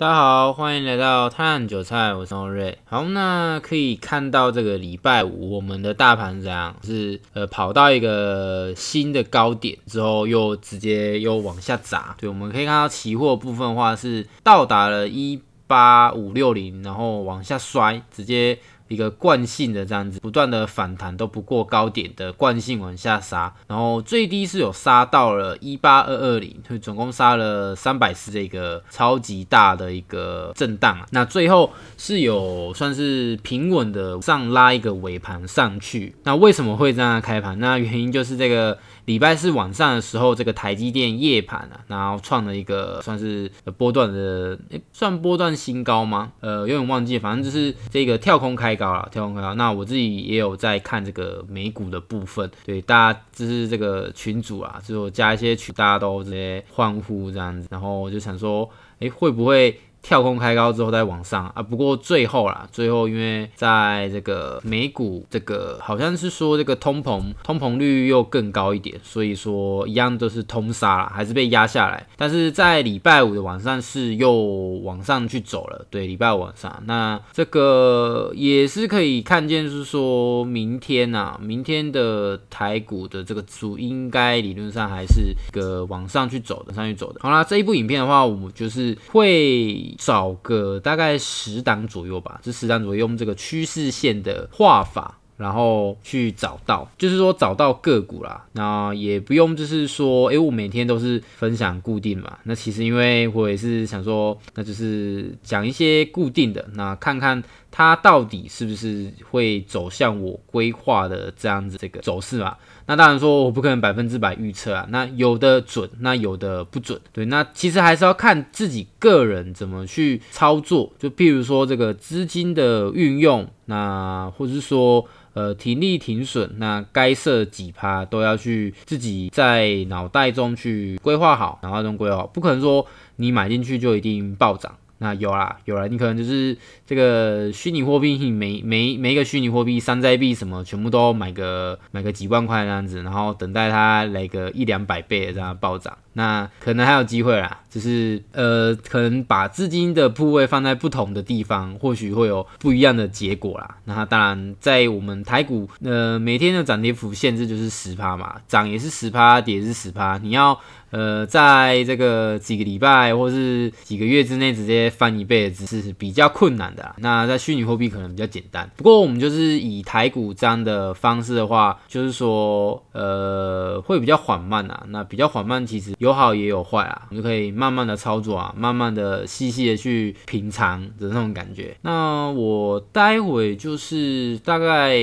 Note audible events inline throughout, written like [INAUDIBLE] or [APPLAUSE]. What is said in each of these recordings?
大家好，欢迎来到探探韭菜，我是欧瑞。好，那可以看到这个礼拜五我们的大盘怎样？是呃跑到一个新的高点之后，又直接又往下砸。对，我们可以看到期货部分的话是到达了一八五六零，然后往下摔，直接。一个惯性的这样子不断的反弹都不过高点的惯性往下杀，然后最低是有杀到了一八二二零，就总共杀了三百次这个超级大的一个震荡啊。那最后是有算是平稳的上拉一个尾盘上去。那为什么会这样开盘？那原因就是这个。礼拜四晚上的时候，这个台积电夜盘啊，然后创了一个算是波段的，算波段新高吗？呃，有点忘记，反正就是这个跳空开高了，跳空开高。那我自己也有在看这个美股的部分，对大家，就是这个群主啊，是我加一些群，大家都直接欢呼这样子，然后我就想说，哎，会不会？跳空开高之后再往上啊，不过最后啦，最后因为在这个美股这个好像是说这个通膨通膨率又更高一点，所以说一样都是通杀啦，还是被压下来。但是在礼拜五的晚上是又往上去走了，对，礼拜五晚上那这个也是可以看见，是说明天呐，明天的台股的这个主应该理论上还是一个往上去走的，上去走的。好啦，这一部影片的话，我们就是会。找个大概十档左右吧，是十档左右，用这个趋势线的画法，然后去找到，就是说找到个股啦。那也不用，就是说，诶，我每天都是分享固定嘛。那其实因为我也是想说，那就是讲一些固定的，那看看它到底是不是会走向我规划的这样子这个走势嘛。那当然说我不可能百分之百预测啊，那有的准，那有的不准，对，那其实还是要看自己个人怎么去操作，就譬如说这个资金的运用，那或者是说呃停利停损，那该设几趴都要去自己在脑袋中去规划好，脑袋中规划，不可能说你买进去就一定暴涨。那有啦，有啦，你可能就是这个虚拟货币，你每每每一个虚拟货币山寨币什么，全部都买个买个几万块那样子，然后等待它来个一两百倍这样暴涨。那可能还有机会啦，就是呃，可能把资金的部位放在不同的地方，或许会有不一样的结果啦。那当然，在我们台股呃每天的涨跌幅限制就是十趴嘛，涨也是十趴，跌也是十趴。你要呃在这个几个礼拜或是几个月之内直接翻一倍，只是比较困难的。那在虚拟货币可能比较简单。不过我们就是以台股这样的方式的话，就是说呃会比较缓慢啊。那比较缓慢，其实。有好也有坏啊，你就可以慢慢的操作啊，慢慢的细细的去品尝的那种感觉。那我待会就是大概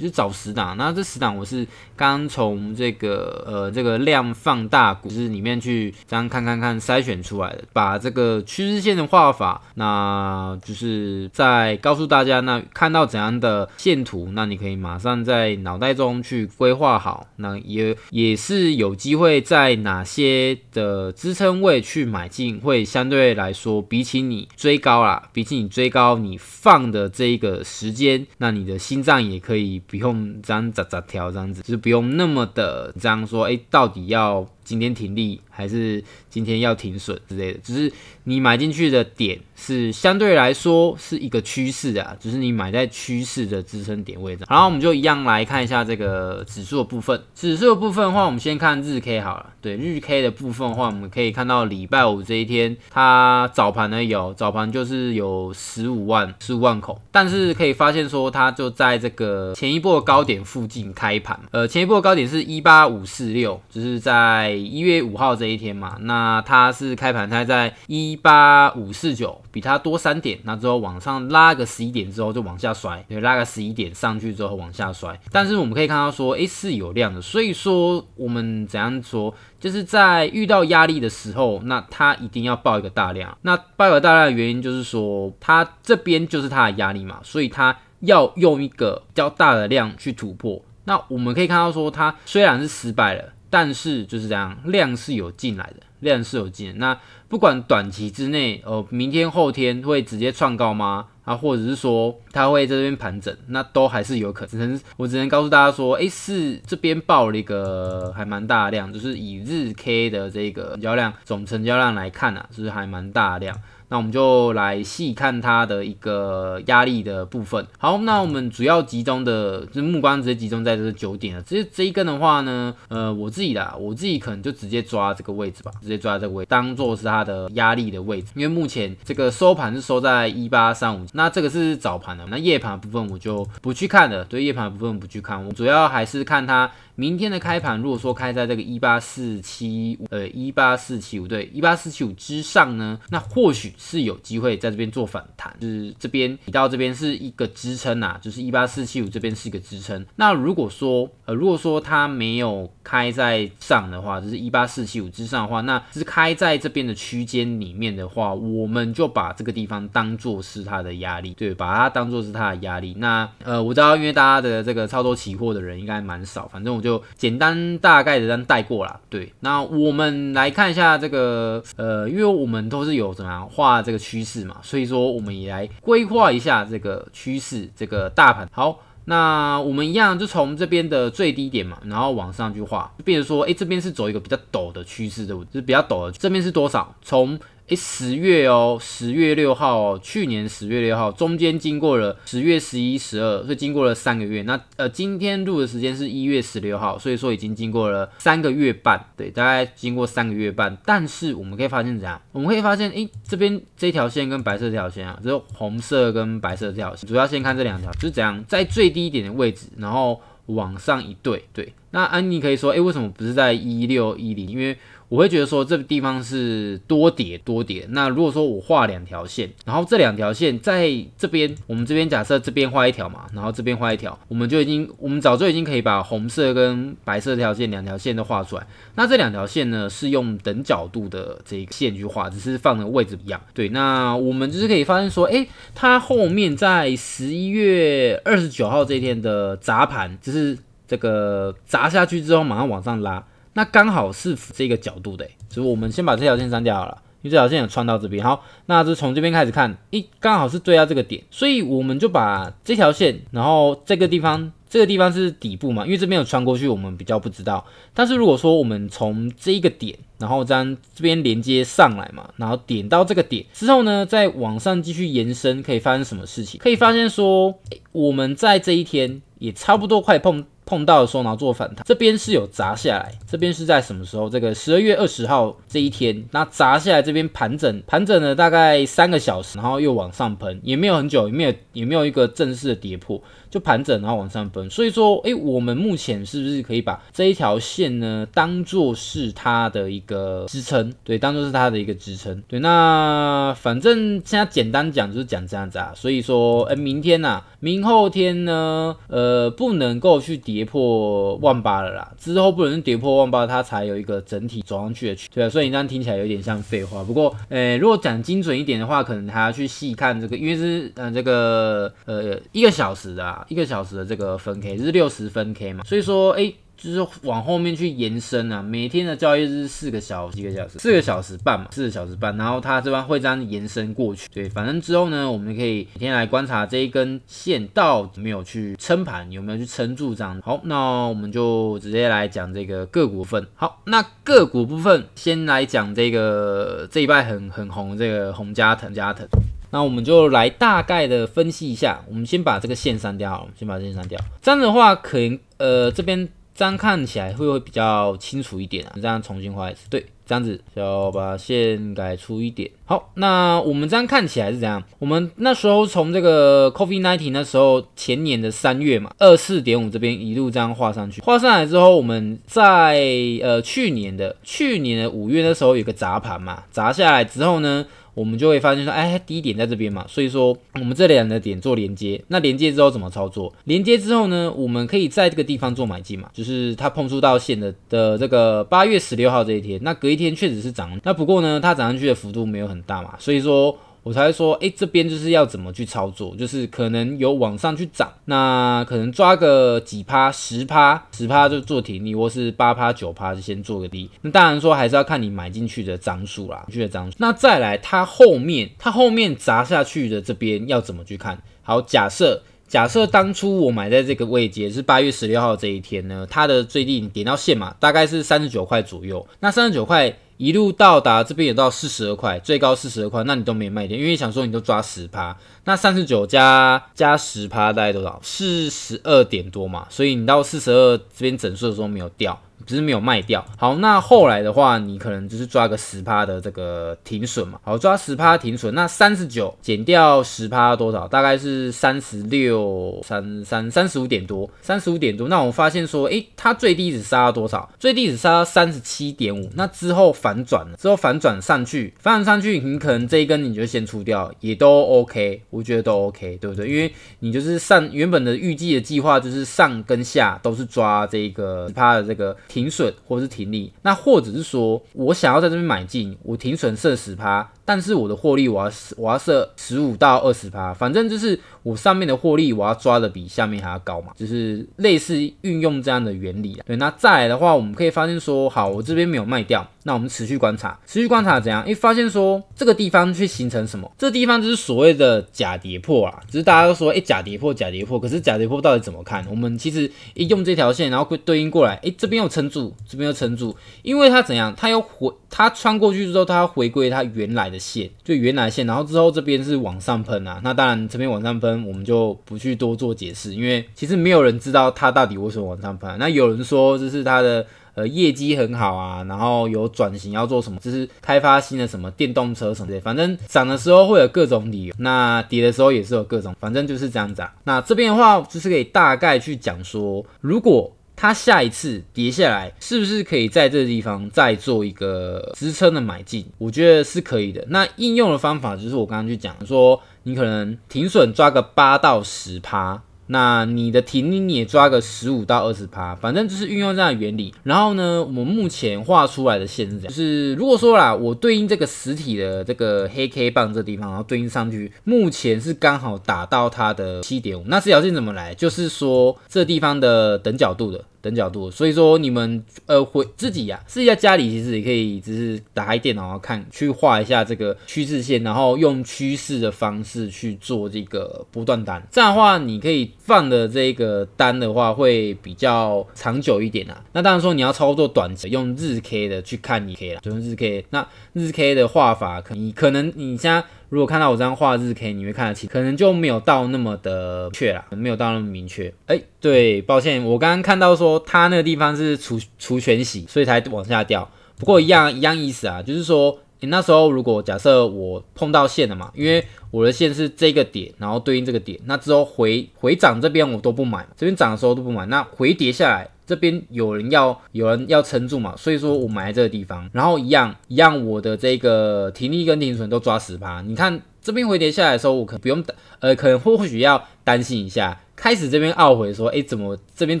就找十档，那这十档我是刚从这个呃这个量放大股市里面去，这样看看看筛选出来的，把这个趋势线的画法，那就是在告诉大家，那看到怎样的线图，那你可以马上在脑袋中去规划好，那也也是有机会在哪些。的支撑位去买进，会相对来说，比起你追高啦，比起你追高，你放的这一个时间，那你的心脏也可以不用这样咋咋调，这样子，就是不用那么的这样说，哎，到底要。今天停利还是今天要停损之类的，只是你买进去的点是相对来说是一个趋势啊，只是你买在趋势的支撑点位置。然后我们就一样来看一下这个指数的部分。指数的部分的话，我们先看日 K 好了。对日 K 的部分的话，我们可以看到礼拜五这一天，它早盘呢有早盘就是有十五万十五万口，但是可以发现说它就在这个前一波的高点附近开盘。呃，前一波的高点是一八五四六，就是在。一月五号这一天嘛，那它是开盘它在一八五四九，比它多三点。那之后往上拉个十一点之后就往下摔，对，拉个十一点上去之后往下摔。但是我们可以看到说，哎，是有量的。所以说我们怎样说，就是在遇到压力的时候，那它一定要报一个大量。那报个大量的原因就是说，它这边就是它的压力嘛，所以它要用一个比较大的量去突破。那我们可以看到说，它虽然是失败了。但是就是这样，量是有进来的，量是有进。那不管短期之内，呃，明天后天会直接创高吗？啊，或者是说它会在这边盘整，那都还是有可能。我只能告诉大家说，哎，是这边爆了一个还蛮大量，就是以日 K 的这个成交量总成交量来看就是还蛮大量。那我们就来细看它的一个压力的部分。好，那我们主要集中的，这目光直接集中在这九点了。这这一根的话呢，呃，我自己的，我自己可能就直接抓这个位置吧，直接抓这个位，当做是它的压力的位置。因为目前这个收盘是收在一八三五，那这个是早盘的，那夜盘部分我就不去看了。对，夜盘部分不去看，我主要还是看它。明天的开盘，如果说开在这个一八四七五，呃，一八四七五，对，一八四七五之上呢，那或许是有机会在这边做反弹，就是这边你到这边是一个支撑呐，就是一八四七五这边是一个支撑。那如果说，呃，如果说它没有开在上的话，就是一八四七五之上的话，那只开在这边的区间里面的话，我们就把这个地方当做是它的压力，对，把它当做是它的压力。那，呃，我知道因为大家的这个操作期货的人应该蛮少，反正我就。就简单大概的这样带过啦。对。那我们来看一下这个，呃，因为我们都是有怎么画这个趋势嘛，所以说我们也来规划一下这个趋势，这个大盘。好，那我们一样就从这边的最低点嘛，然后往上去画。变成说，哎，这边是走一个比较陡的趋势，对不？就是比较陡的，这边是多少？从诶，十月哦，十月六号，去年十月六号，中间经过了十月十一、十二，所以经过了三个月。那呃，今天录的时间是一月十六号，所以说已经经过了三个月半，对，大概经过三个月半。但是我们可以发现怎样？我们可以发现，诶，这边这条线跟白色这条线啊，就是红色跟白色这条线，主要先看这两条，就是怎样在最低点的位置，然后往上一对，对。那安妮可以说，诶，为什么不是在一六一零？因为我会觉得说这个地方是多叠多叠。那如果说我画两条线，然后这两条线在这边，我们这边假设这边画一条嘛，然后这边画一条，我们就已经，我们早就已经可以把红色跟白色这条线两条线都画出来。那这两条线呢，是用等角度的这个线去画，只是放的位置不一样。对，那我们就是可以发现说，哎，它后面在十一月二十九号这一天的砸盘，就是这个砸下去之后马上往上拉。那刚好是这个角度的，所以我们先把这条线删掉了，因为这条线有穿到这边。好，那就从这边开始看，一刚好是对到这个点，所以我们就把这条线，然后这个地方，这个地方是底部嘛，因为这边有穿过去，我们比较不知道。但是如果说我们从这一个点，然后将这边连接上来嘛，然后点到这个点之后呢，再往上继续延伸，可以发生什么事情？可以发现说，我们在这一天也差不多快碰。碰到的时候，然后做反弹。这边是有砸下来，这边是在什么时候？这个十二月二十号这一天，那砸下来这边盘整，盘整了大概三个小时，然后又往上喷，也没有很久，也没有也没有一个正式的跌破。就盘整，然后往上分，所以说，哎，我们目前是不是可以把这一条线呢，当做是它的一个支撑？对，当做是它的一个支撑。对，那反正现在简单讲就是讲这样子啊。所以说，诶，明天呐，明后天呢，呃，不能够去跌破万八了啦。之后不能跌破万八，它才有一个整体走上去的去。对，所以你这样听起来有点像废话。不过，哎，如果讲精准一点的话，可能还要去细看这个，因为是，嗯，这个，呃，一个小时的啊。一个小时的这个分 K，就是六十分 K 嘛，所以说，哎，就是往后面去延伸啊。每天的交易是四个小一个小时，四个小时半嘛，四个小时半。然后它这边会这样延伸过去，对，反正之后呢，我们可以每天来观察这一根线到底没有去撑盘，有没有去撑住这样。好，那我们就直接来讲这个个股份。好，那个股部分先来讲这个这一拜很很红，这个红加藤加藤。那我们就来大概的分析一下。我们先把这个线删掉，先把这线删掉。这样的话，可能呃，这边这样看起来会不会比较清楚一点啊？这样重新画一次，对，这样子就把线改粗一点。好，那我们这样看起来是怎样？我们那时候从这个 COVID nineteen 那时候前年的三月嘛，二四点五这边一路这样画上去，画上来之后，我们在呃去年的去年的五月那时候有个砸盘嘛，砸下来之后呢？我们就会发现说，哎，低点在这边嘛，所以说我们这两个点做连接，那连接之后怎么操作？连接之后呢，我们可以在这个地方做买进嘛，就是它碰触到线的的这个八月十六号这一天，那隔一天确实是涨，那不过呢，它涨上去的幅度没有很大嘛，所以说。我才说，哎，这边就是要怎么去操作，就是可能有往上去涨，那可能抓个几趴、十趴、十趴就做停利，或是八趴、九趴就先做个低。那当然说还是要看你买进去的张数啦，去的张数。那再来，它后面它后面砸下去的这边要怎么去看？好，假设假设当初我买在这个位阶是八月十六号这一天呢，它的最低点到线嘛，大概是三十九块左右。那三十九块。一路到达这边也到四十二块，最高四十二块，那你都没有卖点，因为想说你都抓十趴，那三十九加加十趴大概多少？四十二点多嘛，所以你到四十二这边整数的时候没有掉。只是没有卖掉。好，那后来的话，你可能就是抓个十趴的这个停损嘛。好，抓十趴停损，那三十九减掉十趴多少？大概是三十六、三三三十五点多，三十五点多。那我发现说，诶，它最低只杀多少？最低只杀三十七点五。那之后反转了，之后反转上去，反转上去，你可能这一根你就先出掉，也都 OK，我觉得都 OK，对不对？因为你就是上原本的预计的计划就是上跟下都是抓这个十趴的这个。停损或是停利，那或者是说我想要在这边买进，我停损设十趴。但是我的获利我要我要设十五到二十趴，反正就是我上面的获利我要抓的比下面还要高嘛，就是类似运用这样的原理啊。对，那再来的话，我们可以发现说，好，我这边没有卖掉，那我们持续观察，持续观察怎样？一发现说这个地方去形成什么？这地方就是所谓的假跌破啊，只是大家都说，哎，假跌破，假跌破。可是假跌破到底怎么看？我们其实一用这条线，然后对应过来，哎，这边又撑住，这边又撑住，因为它怎样？它要回，它穿过去之后，它要回归它原来的。线就原来线，然后之后这边是往上喷啊，那当然这边往上喷，我们就不去多做解释，因为其实没有人知道它到底为什么往上喷。那有人说就是它的呃业绩很好啊，然后有转型要做什么，就是开发新的什么电动车什么的，反正涨的时候会有各种理由，那跌的时候也是有各种，反正就是这样子啊。那这边的话就是可以大概去讲说，如果它下一次跌下来，是不是可以在这个地方再做一个支撑的买进？我觉得是可以的。那应用的方法就是我刚刚去讲说，你可能停损抓个八到十趴。那你的停呢？你也抓个十五到二十趴，反正就是运用这样的原理。然后呢，我们目前画出来的线是这样：，就是如果说啦，我对应这个实体的这个黑 K 棒这地方，然后对应上去，目前是刚好打到它的七点五。那这条线怎么来？就是说这地方的等角度的。等角度，所以说你们呃，回自己呀，试一下家里其实也可以，只是打开电脑啊，看去画一下这个趋势线，然后用趋势的方式去做这个波段单。这样的话，你可以放的这个单的话会比较长久一点啊。那当然说你要操作短期，用日 K 的去看也可以啦，就用日 K。那日 K 的画法，可你可能你像。如果看到我这样画日 K，你会看得清，可能就没有到那么的确啦，没有到那么明确。哎，对，抱歉，我刚刚看到说它那个地方是除除全洗，所以才往下掉。不过一样一样意思啊，就是说，那时候如果假设我碰到线了嘛，因为我的线是这个点，然后对应这个点，那之后回回涨这边我都不买，这边涨的时候都不买，那回跌下来。这边有人要有人要撑住嘛，所以说我买这个地方，然后一样一样我的这个停力跟停损都抓十趴。你看这边回跌下来的时候，我可不用呃，可能或许要担心一下。开始这边懊悔说，哎，怎么这边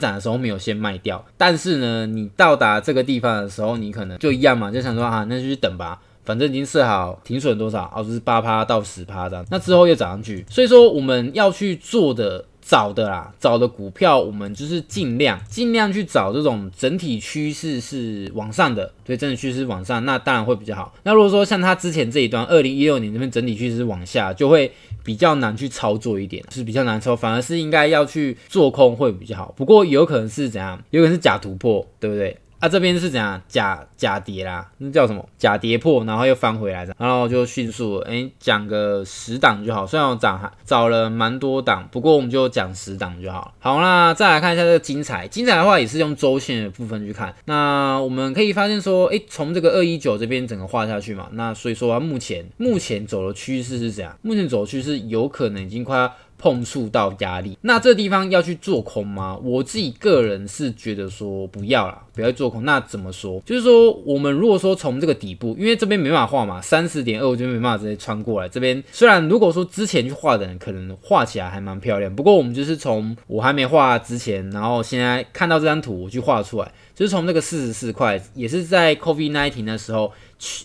涨的时候没有先卖掉？但是呢，你到达这个地方的时候，你可能就一样嘛，就想说啊，那就去等吧，反正已经设好停损多少，哦，就是八趴到十趴这样。那之后又涨上去，所以说我们要去做的。找的啦，找的股票我们就是尽量尽量去找这种整体趋势是往上的，对，整体趋势往上，那当然会比较好。那如果说像它之前这一段，二零一六年那边整体趋势往下，就会比较难去操作一点，是比较难操，反而是应该要去做空会比较好。不过有可能是怎样？有可能是假突破，对不对？啊，这边是怎样假假跌啦？那叫什么假跌破，然后又翻回来的，然后就迅速哎，讲个十档就好。虽然我涨找了蛮多档，不过我们就讲十档就好好，那再来看一下这个精彩，精彩的话也是用周线的部分去看。那我们可以发现说，哎，从这个二一九这边整个画下去嘛，那所以说目前目前走的趋势是怎样？目前走趋势有可能已经快要。碰触到压力，那这地方要去做空吗？我自己个人是觉得说不要了，不要做空。那怎么说？就是说，我们如果说从这个底部，因为这边没办法画嘛，三十点二，我就没办法直接穿过来。这边虽然如果说之前去画的，可能画起来还蛮漂亮，不过我们就是从我还没画之前，然后现在看到这张图，我去画出来。就是从那个四十四块，也是在 COVID nineteen 的时候，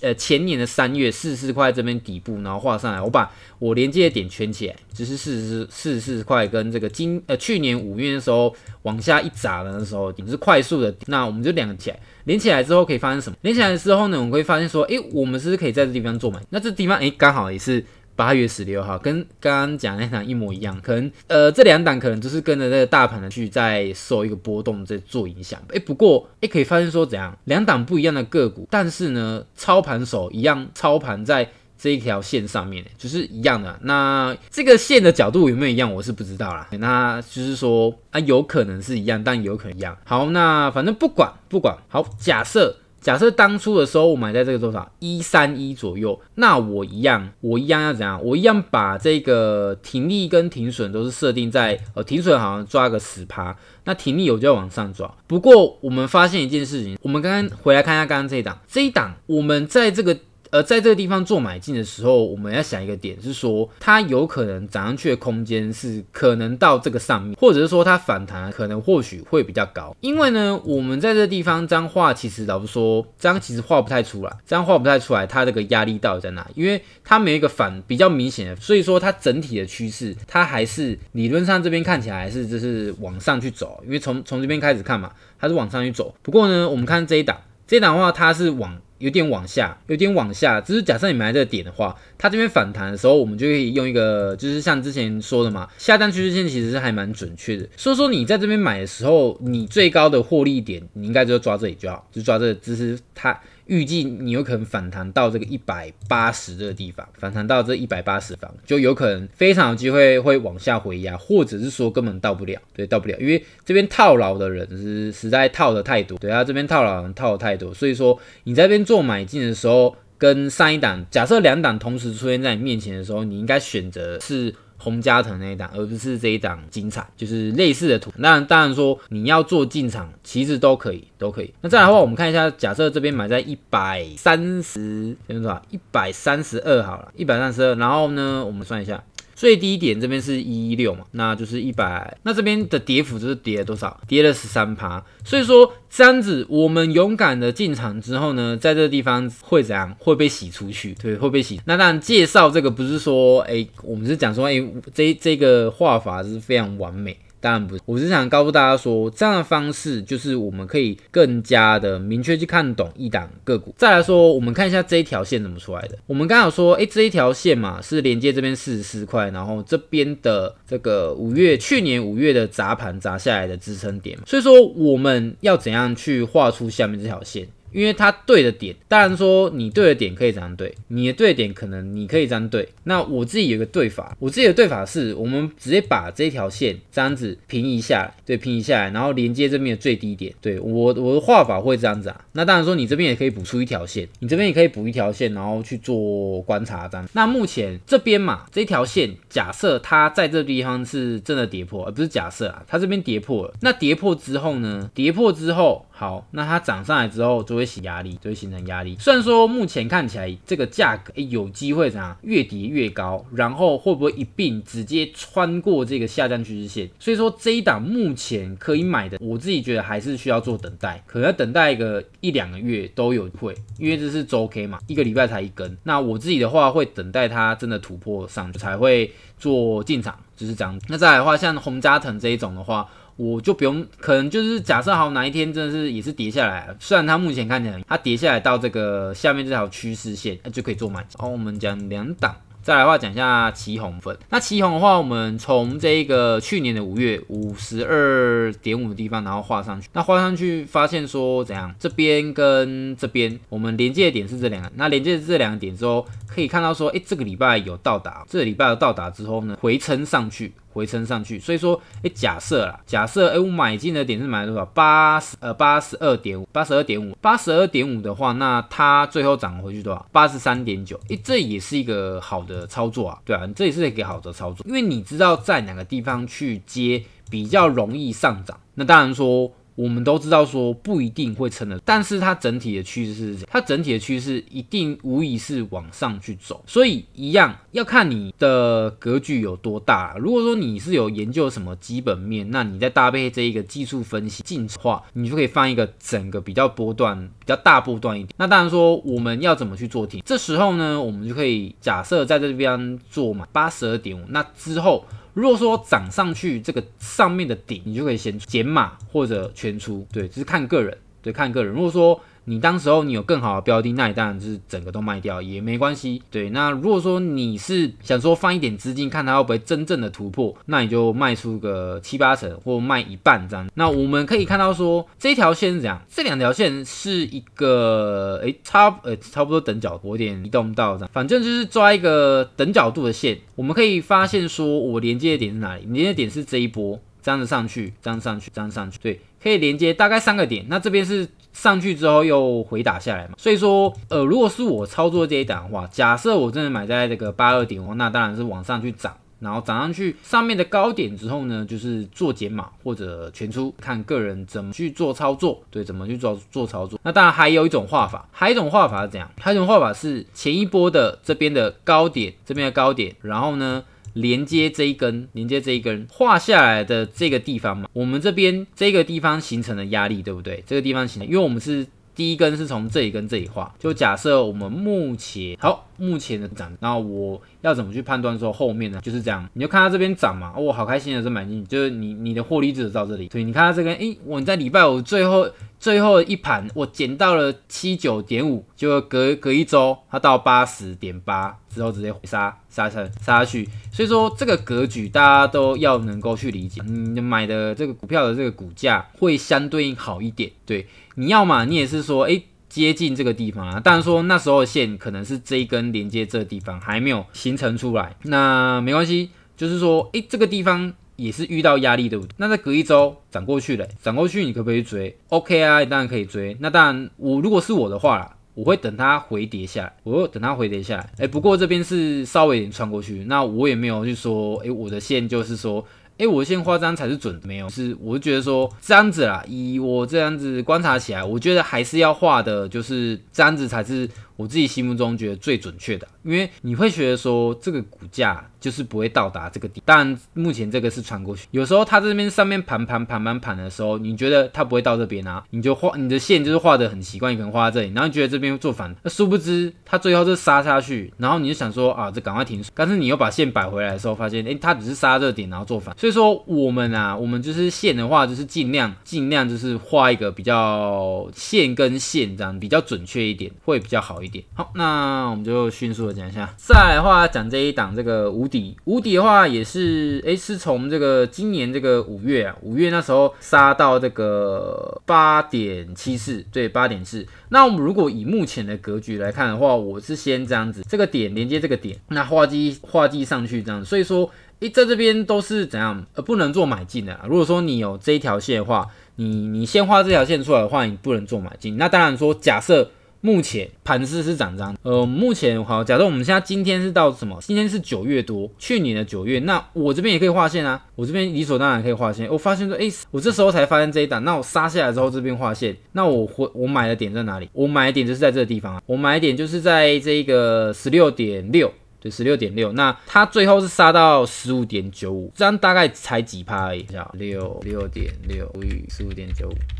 呃，前年的三月四十四块这边底部，然后画上来，我把我连接的点圈起来，就是四十、四十四块跟这个今呃去年五月的时候往下一砸的那时候，也是快速的，那我们就连起来，连起来之后可以发生什么？连起来之后呢，我们会发现说，诶，我们是可以在这地方做买，那这地方诶，刚好也是。八月十六号，跟刚刚讲那场一模一样，可能呃这两档可能都是跟着那个大盘的去在受一个波动在做影响。诶，不过诶，可以发现说怎样，两档不一样的个股，但是呢操盘手一样操盘在这一条线上面，就是一样的。那这个线的角度有没有一样，我是不知道啦。那就是说啊，有可能是一样，但有可能一样。好，那反正不管不管，好假设。假设当初的时候我买在这个多少一三一左右，那我一样，我一样要怎样？我一样把这个停利跟停损都是设定在，呃，停损好像抓个十趴，那停利有就要往上抓。不过我们发现一件事情，我们刚刚回来看一下刚刚这一档，这一档我们在这个。而在这个地方做买进的时候，我们要想一个点是说，它有可能涨上去的空间是可能到这个上面，或者是说它反弹可能或许会比较高。因为呢，我们在这地方张画其实老实说，张其实画不太出来，张画不太出来，它这个压力到底在哪里？因为它没有一个反比较明显的，所以说它整体的趋势，它还是理论上这边看起来还是就是往上去走。因为从从这边开始看嘛，它是往上去走。不过呢，我们看这一档，这一档的话，它是往。有点往下，有点往下。只是假设你买这个点的话，它这边反弹的时候，我们就可以用一个，就是像之前说的嘛，下单趋势线其实是还蛮准确的。所以说你在这边买的时候，你最高的获利点，你应该就抓这里就好，就抓这。只是它。预计你有可能反弹到这个一百八十这个地方，反弹到这一百八十方，就有可能非常有机会会往下回压，或者是说根本到不了，对，到不了，因为这边套牢的人是实在套的太多，对啊，这边套牢人套的太多，所以说你在这边做买进的时候，跟上一档，假设两档同时出现在你面前的时候，你应该选择是。洪家藤那一档，而不是这一档精彩，就是类似的图。那当然说你要做进场，其实都可以，都可以。那再来的话，我们看一下，假设这边买在一百三十多少，一百三十二好了，一百三十二。然后呢，我们算一下。最低点这边是一一六嘛，那就是一百，那这边的跌幅就是跌了多少？跌了十三趴。所以说这样子，我们勇敢的进场之后呢，在这个地方会怎样？会被洗出去？对，会被洗。那当然介绍这个不是说，哎，我们是讲说，哎，这这个画法是非常完美。当然不是，我是想告诉大家说，这样的方式就是我们可以更加的明确去看懂一档个股。再来说，我们看一下这一条线怎么出来的。我们刚有说，哎，这一条线嘛，是连接这边四十四块，然后这边的这个五月去年五月的砸盘砸下来的支撑点嘛。所以说，我们要怎样去画出下面这条线？因为它对的点，当然说你对的点可以这样对，你的对点可能你可以这样对。那我自己有个对法，我自己的对法是我们直接把这条线这样子平移下来，对，平移下来，然后连接这边的最低点。对我我的画法会这样子啊。那当然说你这边也可以补出一条线，你这边也可以补一条线，然后去做观察这样。那目前这边嘛，这条线假设它在这地方是真的跌破，而不是假设啊，它这边跌破了。那跌破之后呢？跌破之后，好，那它涨上来之后就会。压力就会形成压力。虽然说目前看起来这个价格哎有机会怎样越跌越高，然后会不会一并直接穿过这个下降趋势线？所以说这一档目前可以买的，我自己觉得还是需要做等待，可能要等待一个一两个月都有会，因为这是周 K 嘛，一个礼拜才一根。那我自己的话会等待它真的突破上才会做进场，就是这样。那再来的话，像洪家腾这一种的话。我就不用，可能就是假设好哪一天真的是也是跌下来，虽然它目前看起来它跌下来到这个下面这条趋势线，那就可以做满好，我们讲两档，再来的话讲一下旗红粉。那旗红的话，我们从这个去年的五月五十二点五的地方，然后画上去。那画上去发现说怎样，这边跟这边我们连接的点是这两个，那连接这两个点之后，可以看到说，哎，这个礼拜有到达，这个礼拜有到达之后呢，回撑上去。回升上去，所以说，哎，假设啦，假设，哎，我买进的点是买多少？八十，呃，八十二点五，八十二点五，八十二点五的话，那它最后涨回去多少？八十三点九，哎，这也是一个好的操作啊，对啊，这也是一个好的操作，因为你知道在哪个地方去接比较容易上涨，那当然说。我们都知道，说不一定会撑得但是它整体的趋势是它整体的趋势一定无疑是往上去走，所以一样要看你的格局有多大。如果说你是有研究什么基本面，那你在搭配这一个技术分析进的话，你就可以放一个整个比较波段比较大波段一点。那当然说我们要怎么去做停？这时候呢，我们就可以假设在这边做嘛，八十二点五，那之后。如果说涨上去这个上面的顶，你就可以先减码或者全出，对，只是看个人，对，看个人。如果说，你当时候你有更好的标的，那你当然就是整个都卖掉也没关系。对，那如果说你是想说放一点资金看它会不会真正的突破，那你就卖出个七八成或卖一半这样。那我们可以看到说这条线是怎样，这两条线是一个诶差呃差不多等角度点移动到这样，反正就是抓一个等角度的线，我们可以发现说我连接的点是哪里，连接点是这一波这样子上去，这样上去，这样上去，对，可以连接大概三个点。那这边是。上去之后又回打下来嘛，所以说，呃，如果是我操作这一档的话，假设我真的买在这个八二点的话，那当然是往上去涨，然后涨上去上面的高点之后呢，就是做减码或者全出，看个人怎么去做操作，对，怎么去做做操作。那当然还有一种画法，还有一种画法是怎样？还有一种画法是前一波的这边的高点，这边的高点，然后呢？连接这一根，连接这一根画下来的这个地方嘛，我们这边这个地方形成的压力，对不对？这个地方形，成，因为我们是第一根是从这里跟这里画，就假设我们目前好，目前的长，那我。要怎么去判断？说后面呢，就是这样，你就看它这边涨嘛，哦、好开心的，这买进就是你你的获利值到这里，所以你看它这边，哎，我在礼拜五最后最后一盘，我捡到了七九点五，就隔隔一周，它到八十点八之后直接回杀杀成杀下去，所以说这个格局大家都要能够去理解，你买的这个股票的这个股价会相对好一点，对，你要嘛，你也是说，诶。接近这个地方啊，当然说那时候的线可能是这一根连接这个地方还没有形成出来，那没关系，就是说，哎，这个地方也是遇到压力，对不对？那再隔一周涨过去了，涨过去你可不可以追？OK 啊，当然可以追。那当然我如果是我的话，我会等它回跌下来，我等它回跌下来。哎，不过这边是稍微有点穿过去，那我也没有去说，哎，我的线就是说。哎，我先画簪才是准的，没有是，我就觉得说簪子啦，以我这样子观察起来，我觉得还是要画的，就是簪子才是我自己心目中觉得最准确的。因为你会觉得说这个股价就是不会到达这个点，但目前这个是传过去。有时候它这边上面盘盘盘盘盘的时候，你觉得它不会到这边啊，你就画你的线就是画的很习惯，你可能画在这里，然后你觉得这边做反，那殊不知它最后是杀下去，然后你就想说啊，这赶快停。但是你又把线摆回来的时候，发现哎，它只是杀这点，然后做反。所以说我们啊，我们就是线的话，就是尽量尽量就是画一个比较线跟线这样比较准确一点，会比较好一点。好，那我们就迅速的。讲一下，再的话讲这一档这个无底，无底的话也是，哎，是从这个今年这个五月啊，五月那时候杀到这个八点七四，对，八点四。那我们如果以目前的格局来看的话，我是先这样子，这个点连接这个点，那画机画机上去这样，所以说，哎，在这边都是怎样，呃，不能做买进的。如果说你有这一条线的话，你你先画这条线出来的话，你不能做买进。那当然说，假设。目前盘势是涨涨，呃，目前好，假设我们现在今天是到什么？今天是九月多，去年的九月，那我这边也可以划线啊，我这边理所当然可以划线。我发现说，哎，我这时候才发现这一档，那我杀下来之后这边划线，那我回我买的点在哪里？我买的点就是在这个地方啊，我买的点就是在这个十六点六，对，十六点六，那它最后是杀到十五点九五，这样大概才几趴？而已。六六点六除以十五点九五。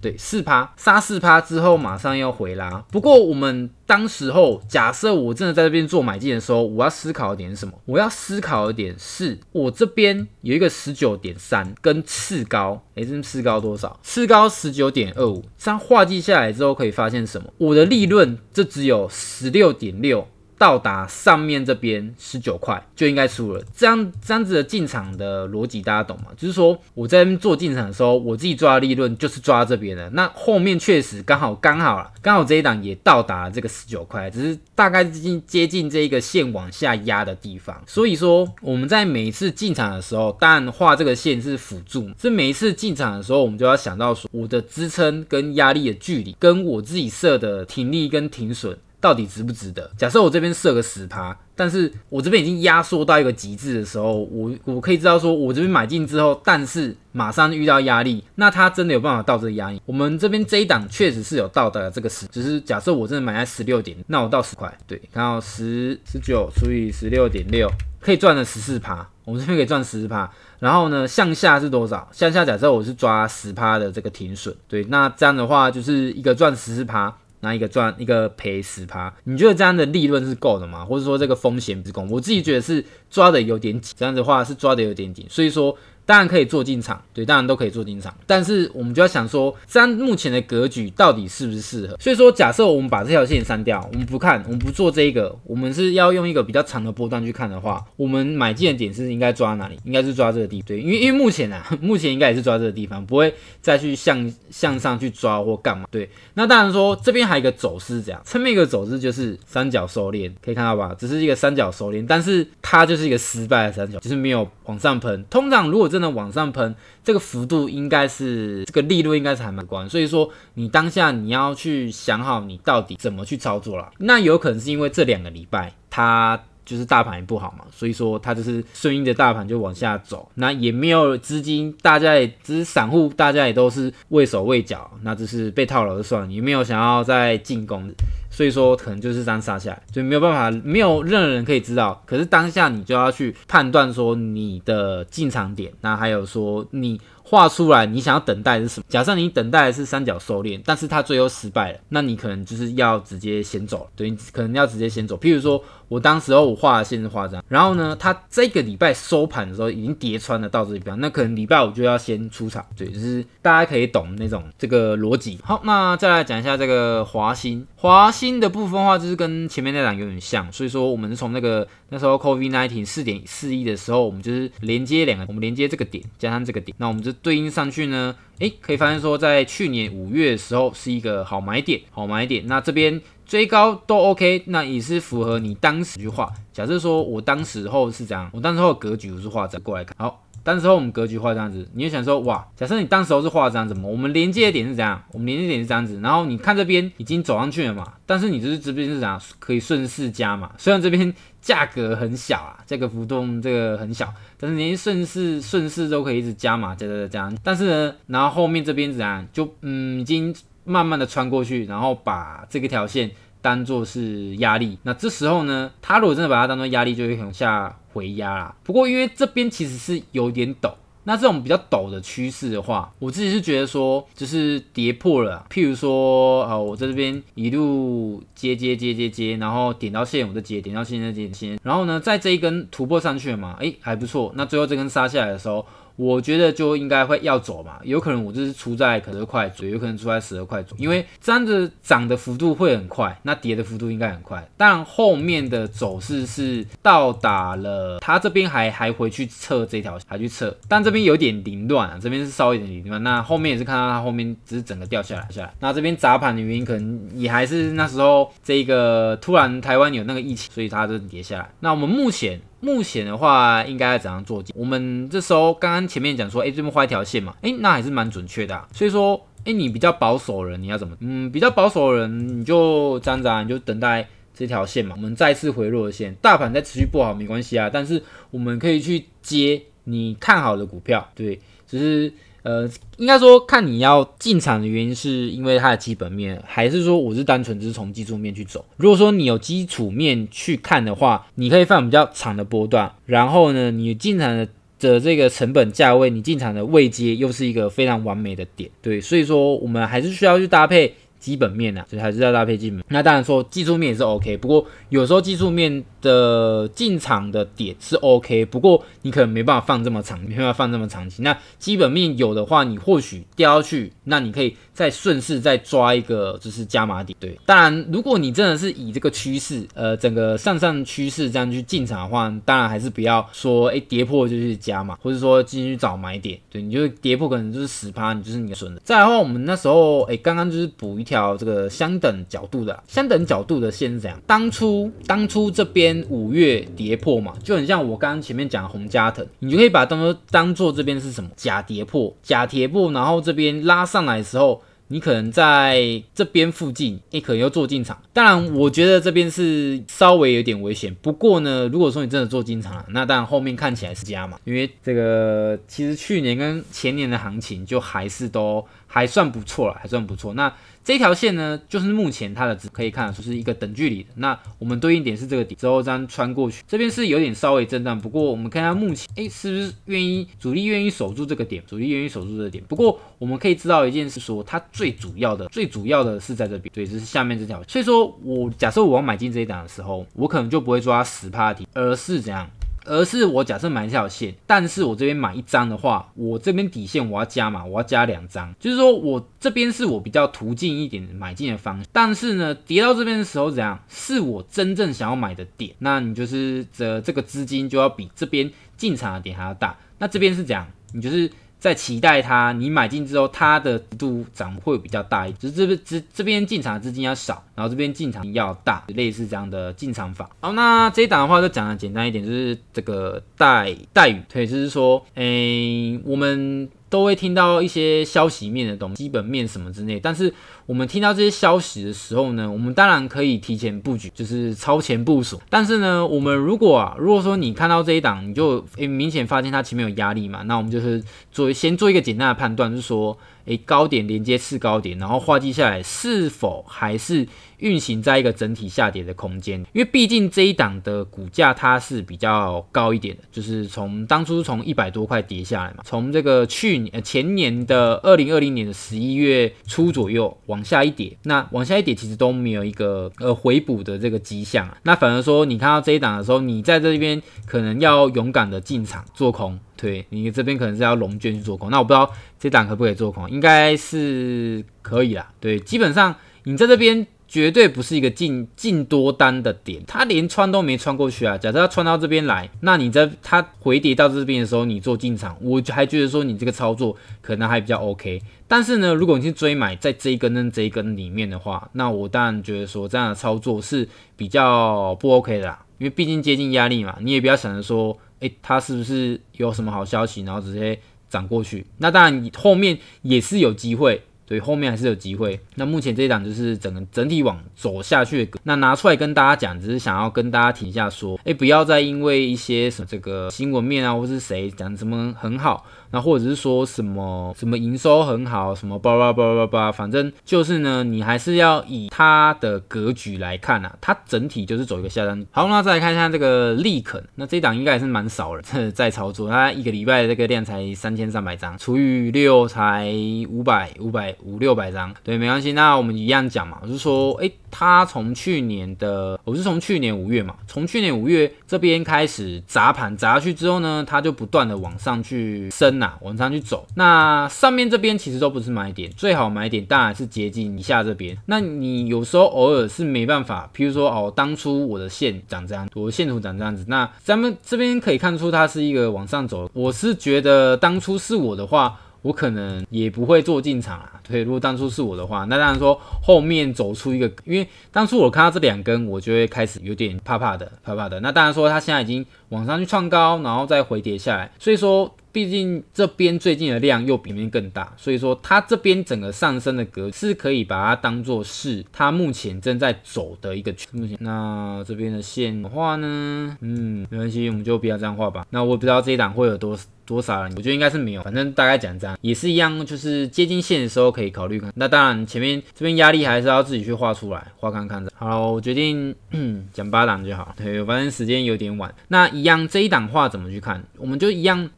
对，四趴杀四趴之后，马上要回拉。不过我们当时候假设我真的在这边做买进的时候，我要思考一点是什么？我要思考的点是我这边有一个十九点三跟次高，诶，这是次高多少？次高十九点二五。这样画计下来之后，可以发现什么？我的利润这只有十六点六。到达上面这边十九块就应该出了，这样这样子的进场的逻辑大家懂吗？就是说我在做进场的时候，我自己抓利润就是抓这边的，那后面确实刚好刚好了，刚好这一档也到达这个十九块，只是大概接近接近这一个线往下压的地方。所以说我们在每一次进场的时候，当然画这个线是辅助，是每一次进场的时候我们就要想到说我的支撑跟压力的距离，跟我自己设的停力跟停损。到底值不值得？假设我这边设个十趴，但是我这边已经压缩到一个极致的时候，我我可以知道说，我这边买进之后，但是马上遇到压力，那它真的有办法到这个压力？我们这边这一档确实是有到达这个十，只是假设我真的买在十六点，那我到十块，对，然后十十九除以十六点六，可以赚了十四趴，我们这边可以赚十四趴，然后呢，向下是多少？向下假设我是抓十趴的这个停损，对，那这样的话就是一个赚十四趴。拿一个赚一个赔十趴，你觉得这样的利润是够的吗？或者说这个风险不够？我自己觉得是抓的有点紧，这样的话是抓的有点紧，所以说。当然可以做进场，对，当然都可以做进场，但是我们就要想说，三目前的格局到底是不是适合？所以说，假设我们把这条线删掉，我们不看，我们不做这一个，我们是要用一个比较长的波段去看的话，我们买进的点是应该抓哪里？应该是抓这个地方，对，因为因为目前啊，[LAUGHS] 目前应该也是抓这个地方，不会再去向向上去抓或干嘛，对。那当然说，这边还有一个走势这样？侧面一个走势就是三角收敛，可以看到吧？只是一个三角收敛，但是它就是一个失败的三角，就是没有往上喷。通常如果这那往上喷，这个幅度应该是这个利润，应该是还蛮高。所以说，你当下你要去想好，你到底怎么去操作了。那有可能是因为这两个礼拜它就是大盘也不好嘛，所以说它就是顺应着大盘就往下走。那也没有资金，大家也只是散户，大家也都是畏手畏脚，那就是被套牢就算了，也没有想要再进攻。所以说，可能就是这样杀下来，就没有办法，没有任何人可以知道。可是当下，你就要去判断说你的进场点，那还有说你画出来，你想要等待是什么。假设你等待的是三角收敛，但是它最后失败了，那你可能就是要直接先走，了，对，你可能要直接先走。譬如说。我当时候我画的线是画这样，然后呢，它这个礼拜收盘的时候已经叠穿了到这边，那可能礼拜五就要先出场，对，就是大家可以懂那种这个逻辑。好，那再来讲一下这个华兴，华兴的部分话就是跟前面那两有点像，所以说我们是从那个那时候 COVID nineteen 四点四亿的时候，我们就是连接两个，我们连接这个点加上这个点，那我们就对应上去呢，诶，可以发现说在去年五月的时候是一个好买点，好买点，那这边。追高都 OK，那也是符合你当时去画。假设说我当时候是这样，我当时候格局不是画这过来看。好，当时候我们格局画这样子，你就想说哇，假设你当时候是画这样子嘛，我们连接点是怎样？我们连接点是这样子，然后你看这边已经走上去了嘛，但是你就是这边是怎样，可以顺势加嘛。虽然这边价格很小啊，这个浮动这个很小，但是你顺势顺势都可以一直加嘛，加加加。但是呢，然后后面这边怎样，就嗯已经。慢慢的穿过去，然后把这个条线当做是压力。那这时候呢，它如果真的把它当做压力，就会往下回压啦。不过因为这边其实是有点陡，那这种比较陡的趋势的话，我自己是觉得说，就是跌破了。譬如说，呃，我在这边一路接接接接接，然后点到线，我就接，点到线再接线。然后呢，在这一根突破上去了嘛，诶，还不错。那最后这根杀下来的时候。我觉得就应该会要走嘛，有可能我就是出在可能快左，有可能出在十二块左，因为这样子涨的幅度会很快，那跌的幅度应该很快。但后面的走势是到达了，它这边还还回去测这条，还去测，但这边有点凌乱，这边是稍微有点凌乱。那后面也是看到它后面只是整个掉下来下来，那这边砸盘的原因可能也还是那时候这个突然台湾有那个疫情，所以它就跌下来。那我们目前。目前的话，应该怎样做？我们这时候刚刚前面讲说，哎，这边画一条线嘛，哎，那还是蛮准确的。所以说，哎，你比较保守的人，你要怎么？嗯，比较保守的人，你就挣扎，你就等待这条线嘛。我们再次回落线，大盘在持续不好没关系啊，但是我们可以去接你看好的股票，对，就是。呃，应该说看你要进场的原因，是因为它的基本面，还是说我是单纯只是从技术面去走？如果说你有基础面去看的话，你可以放比较长的波段，然后呢，你进场的的这个成本价位，你进场的位阶又是一个非常完美的点，对，所以说我们还是需要去搭配。基本面呢，所以还是要搭配基本那当然说技术面也是 OK，不过有时候技术面的进场的点是 OK，不过你可能没办法放这么长，没办法放这么长期。那基本面有的话，你或许掉下去，那你可以再顺势再抓一个就是加码点对。当然，如果你真的是以这个趋势，呃，整个上上趋势这样去进场的话，当然还是不要说哎跌破就去加嘛，或者说进去找买点，对你就跌破可能就是十趴，你就是你的损的。再然后我们那时候哎刚刚就是补一。条这个相等角度的相等角度的线怎样？当初当初这边五月跌破嘛，就很像我刚刚前面讲红家藤，你就可以把当当做这边是什么假跌破、假跌破，然后这边拉上来的时候，你可能在这边附近，你可能要做进场。当然，我觉得这边是稍微有点危险。不过呢，如果说你真的做进场了，那当然后面看起来是加嘛，因为这个其实去年跟前年的行情就还是都还算不错了，还算不错。那这条线呢，就是目前它的可以看得出是一个等距离的。那我们对应点是这个点，之后这样穿过去，这边是有点稍微震荡。不过我们看它下目前，哎，是不是愿意主力愿意守住这个点，主力愿意守住这个点？不过我们可以知道一件事，说它最主要的、最主要的是在这边，对，就是下面这条。所以说我假设我要买进这一档的时候，我可能就不会抓十趴 t 底，而是怎样？而是我假设买一条线，但是我这边买一张的话，我这边底线我要加嘛，我要加两张，就是说我这边是我比较途径一点买进的方向，但是呢，跌到这边的时候怎样，是我真正想要买的点，那你就是这这个资金就要比这边进场的点还要大。那这边是怎样，你就是。在期待它，你买进之后，它的度涨会比较大一点，就是这边这这边进场的资金要少，然后这边进场要大，类似这样的进场法。好，那这一档的话就讲的简单一点，就是这个带带雨，所以就是说，诶我们。都会听到一些消息面的东西、基本面什么之类。但是我们听到这些消息的时候呢，我们当然可以提前布局，就是超前部署。但是呢，我们如果啊，如果说你看到这一档，你就明显发现它前面有压力嘛，那我们就是做先做一个简单的判断，就是说。高点连接次高点，然后画迹下来，是否还是运行在一个整体下跌的空间？因为毕竟这一档的股价它是比较高一点的，就是从当初从一百多块跌下来嘛，从这个去年前年的二零二零年的十一月初左右往下一跌，那往下一跌其实都没有一个呃回补的这个迹象啊，那反而说你看到这一档的时候，你在这边可能要勇敢的进场做空。对你这边可能是要龙卷去做空，那我不知道这档可不可以做空，应该是可以啦。对，基本上你在这边绝对不是一个进进多单的点，它连穿都没穿过去啊。假设它穿到这边来，那你在它回跌到这边的时候，你做进场，我还觉得说你这个操作可能还比较 OK。但是呢，如果你去追买在这一根跟这一根里面的话，那我当然觉得说这样的操作是比较不 OK 的，啦，因为毕竟接近压力嘛，你也不要想着说。哎，他是不是有什么好消息？然后直接涨过去？那当然，后面也是有机会，对，后面还是有机会。那目前这一档就是整个整体往走下去的。那拿出来跟大家讲，只是想要跟大家提一下，说，哎，不要再因为一些什么这个新闻面啊，或是谁讲什么很好。那或者是说什么什么营收很好，什么叭叭叭叭叭，反正就是呢，你还是要以它的格局来看啊，它整体就是走一个下单。好，那再来看一下这个利肯，那这档应该也是蛮少了，[LAUGHS] 在操作，它一个礼拜这个量才三千三百张，除以六才五百五百五六百张，对，没关系。那我们一样讲嘛，我是说，哎，它从去年的，我是从去年五月嘛，从去年五月这边开始砸盘砸下去之后呢，它就不断的往上去升。那往上去走，那上面这边其实都不是买点，最好买点当然是接近以下这边。那你有时候偶尔是没办法，比如说哦，当初我的线长这样，我的线图长这样子，那咱们这边可以看出它是一个往上走。我是觉得当初是我的话。我可能也不会做进场啊，所以如果当初是我的话，那当然说后面走出一个，因为当初我看到这两根，我就会开始有点怕怕的，怕怕的。那当然说它现在已经往上去创高，然后再回跌下来，所以说毕竟这边最近的量又比面更大，所以说它这边整个上升的格是可以把它当做是它目前正在走的一个。那这边的线的话呢，嗯，没关系，我们就不要这样画吧。那我不知道这一档会有多少。多少？我觉得应该是没有，反正大概讲这样，也是一样，就是接近线的时候可以考虑看。那当然，前面这边压力还是要自己去画出来，画看看。好，我决定 [CLEARS THROAT] 讲八档就好。对，反正时间有点晚。那一样，这一档画怎么去看？我们就一样。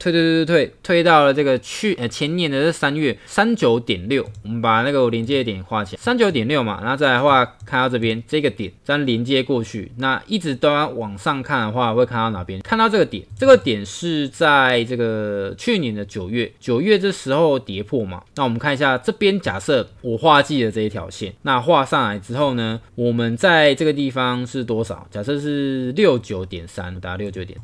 退退退退退，到了这个去呃前年的这三月三九点六，我们把那个连接的点画起来，三九点六嘛，然后再来画，看到这边这个点，这样连接过去，那一直都要往上看的话，会看到哪边？看到这个点，这个点是在这个去年的九月，九月这时候跌破嘛？那我们看一下这边，假设我画记的这一条线，那画上来之后呢，我们在这个地方是多少？假设是六九点三，打六九点。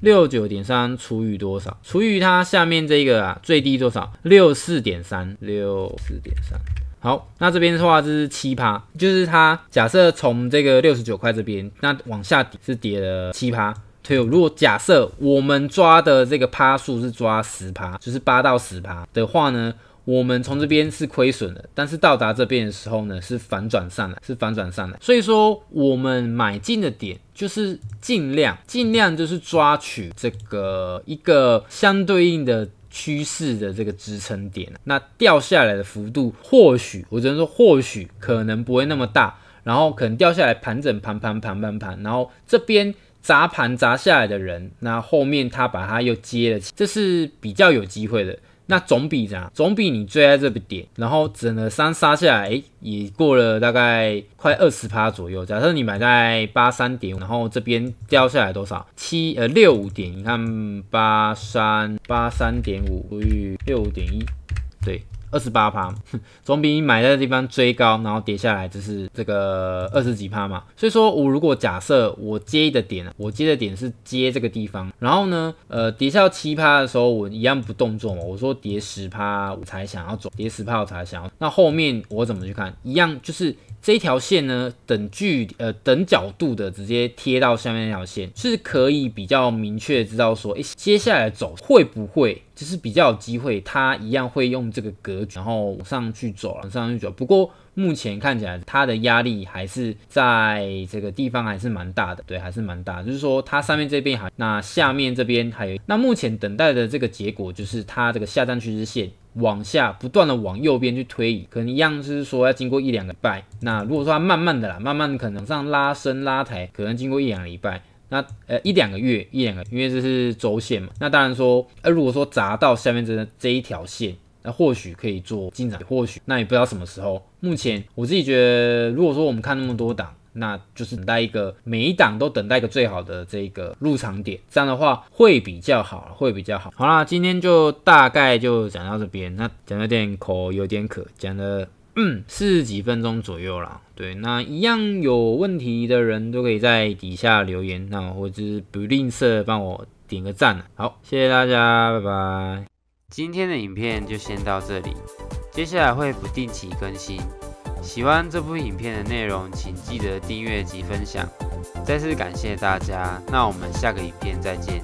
六九点三除以多少？除以它下面这个啊，最低多少？六四点三，六四点三。好，那这边的话就是七趴，就是它假设从这个六十九块这边，那往下是跌了七趴。对，如果假设我们抓的这个趴数是抓十趴，就是八到十趴的话呢？我们从这边是亏损的，但是到达这边的时候呢，是反转上来，是反转上来。所以说，我们买进的点就是尽量尽量就是抓取这个一个相对应的趋势的这个支撑点。那掉下来的幅度，或许我只能说或许可能不会那么大，然后可能掉下来盘整盘盘盘盘盘，然后这边砸盘砸下来的人，那后面他把它又接了起，这是比较有机会的。那总比怎样？总比你追在这个点，然后整个三杀下来，也过了大概快二十趴左右。假设你买在八三点然后这边掉下来多少？七呃六五点，你看八三八三点五除以六五点一，对。二十八趴，[LAUGHS] 总比你买在的地方追高，然后跌下来就是这个二十几趴嘛。所以说我如果假设我接的点，我接的点是接这个地方，然后呢，呃，跌下七趴的时候，我一样不动作嘛。我说跌十趴我才想要走，跌十趴我才想要。那后面我怎么去看？一样就是这条线呢，等距呃等角度的直接贴到下面那条线，是可以比较明确知道说，哎，接下来走会不会？就是比较有机会，它一样会用这个格局，然后往上去走，往上去走。不过目前看起来，它的压力还是在这个地方，还是蛮大的。对，还是蛮大。就是说，它上面这边还，那下面这边还有。那目前等待的这个结果，就是它这个下降趋势线往下不断的往右边去推移，可能一样是说要经过一两个礼拜。那如果说它慢慢的啦，慢慢可能上拉升拉抬，可能经过一两个礼拜。那呃一两个月一两个，因为这是周线嘛。那当然说，呃如果说砸到下面这这一条线，那或许可以做进展，或许那也不知道什么时候。目前我自己觉得，如果说我们看那么多档，那就是等待一个每一档都等待一个最好的这个入场点，这样的话会比较好，会比较好。好了，今天就大概就讲到这边。那讲的有点口有点渴，讲的嗯四十几分钟左右啦。对，那一样有问题的人都可以在底下留言，那或是不吝啬帮我点个赞。好，谢谢大家，拜拜。今天的影片就先到这里，接下来会不定期更新。喜欢这部影片的内容，请记得订阅及分享。再次感谢大家，那我们下个影片再见。